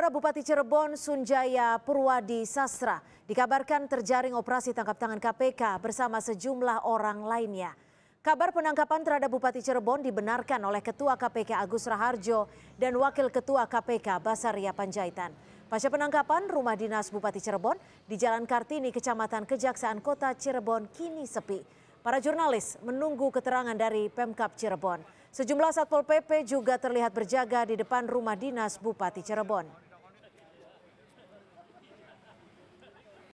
Saudara Bupati Cirebon Sunjaya Purwadi Sastra dikabarkan terjaring operasi tangkap tangan KPK bersama sejumlah orang lainnya. Kabar penangkapan terhadap Bupati Cirebon dibenarkan oleh Ketua KPK Agus Raharjo dan Wakil Ketua KPK Basaria Panjaitan. Pasca penangkapan, rumah dinas Bupati Cirebon di Jalan Kartini, Kecamatan Kejaksaan Kota Cirebon kini sepi. Para jurnalis menunggu keterangan dari Pemkap Cirebon. Sejumlah Satpol PP juga terlihat berjaga di depan rumah dinas Bupati Cirebon.